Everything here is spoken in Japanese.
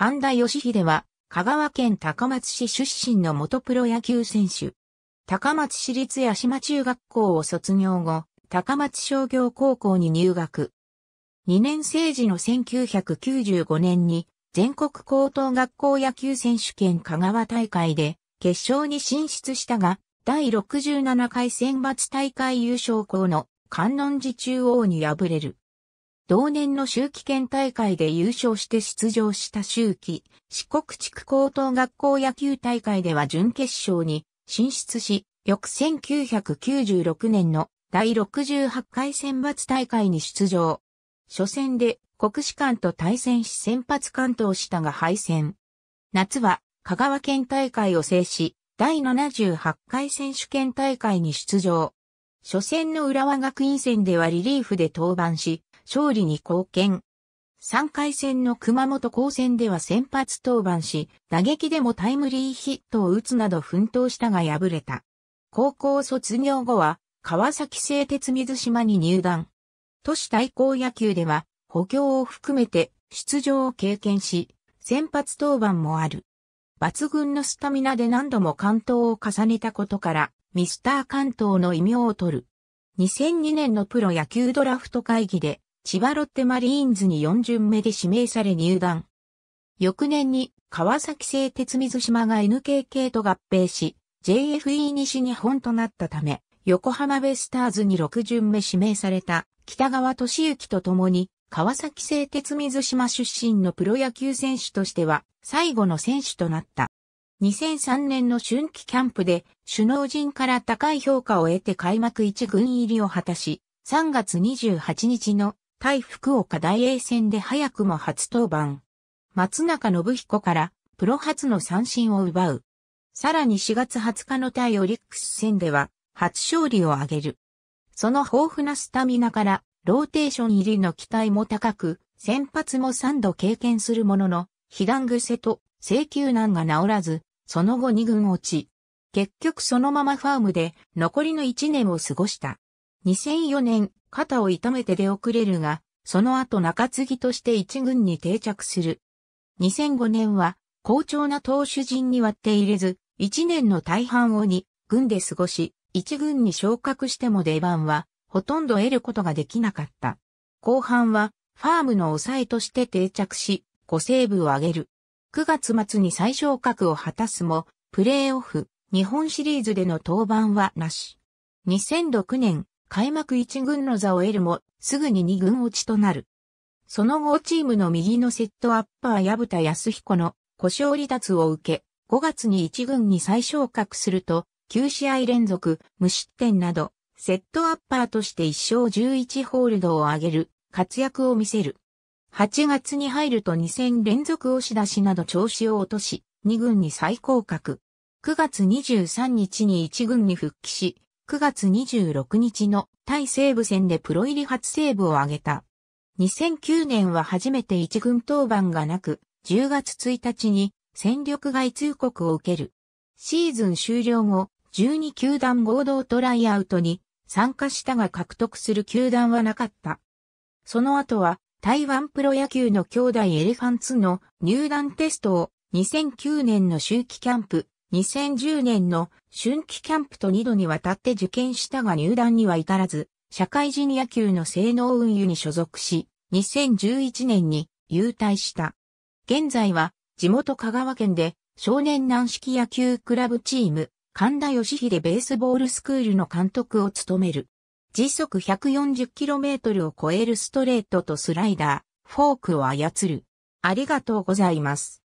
神田義秀は、香川県高松市出身の元プロ野球選手。高松市立八島中学校を卒業後、高松商業高校に入学。2年生時の1995年に、全国高等学校野球選手権香川大会で、決勝に進出したが、第67回選抜大会優勝校の観音寺中央に敗れる。同年の秋季県大会で優勝して出場した秋季、四国地区高等学校野球大会では準決勝に進出し、翌1996年の第68回選抜大会に出場。初戦で国士官と対戦し先発関東したが敗戦。夏は香川県大会を制し、第78回選手権大会に出場。初戦の浦和学院戦ではリリーフで登板し、勝利に貢献。3回戦の熊本高戦では先発登板し、打撃でもタイムリーヒットを打つなど奮闘したが敗れた。高校卒業後は、川崎製鉄水島に入団。都市対抗野球では、補強を含めて出場を経験し、先発登板もある。抜群のスタミナで何度も関東を重ねたことから、ミスター関東の異名を取る。2002年のプロ野球ドラフト会議で、千葉ロッテマリーンズに4巡目で指名され入団。翌年に川崎製鉄水島が NKK と合併し、JFE 西日本となったため、横浜ベスターズに6巡目指名された北川俊之と共に、川崎製鉄水島出身のプロ野球選手としては最後の選手となった。2003年の春季キャンプで首脳陣から高い評価を得て開幕1軍入りを果たし、3月28日の対福岡大英戦で早くも初登板。松中信彦からプロ初の三振を奪う。さらに4月20日の対オリックス戦では初勝利を挙げる。その豊富なスタミナからローテーション入りの期待も高く、先発も3度経験するものの、被弾癖と請求難が治らず、その後2軍落ち。結局そのままファームで残りの1年を過ごした。2004年、肩を痛めて出遅れるが、その後中継ぎとして一軍に定着する。2005年は、好調な投手陣に割って入れず、1年の大半を2軍で過ごし、一軍に昇格しても出番は、ほとんど得ることができなかった。後半は、ファームの抑えとして定着し、5セーブを上げる。9月末に再昇格を果たすも、プレーオフ、日本シリーズでの登板はなし。2006年、開幕1軍の座を得るも、すぐに2軍落ちとなる。その後チームの右のセットアッパー矢蓋康彦の故障離脱を受け、5月に1軍に再昇格すると、9試合連続無失点など、セットアッパーとして1勝11ホールドを挙げる活躍を見せる。8月に入ると2戦連続押し出しなど調子を落とし、2軍に再降格。9月23日に1軍に復帰し、9月26日の対西部戦でプロ入り初セーブを挙げた。2009年は初めて一軍登板がなく、10月1日に戦力外通告を受ける。シーズン終了後、12球団合同トライアウトに参加したが獲得する球団はなかった。その後は台湾プロ野球の兄弟エレファンツの入団テストを2009年の秋季キャンプ2010年の春季キャンプと2度にわたって受験したが入団には至らず、社会人野球の性能運輸に所属し、2011年に優退した。現在は地元香川県で少年軟式野球クラブチーム、神田義秀ベースボールスクールの監督を務める。時速 140km を超えるストレートとスライダー、フォークを操る。ありがとうございます。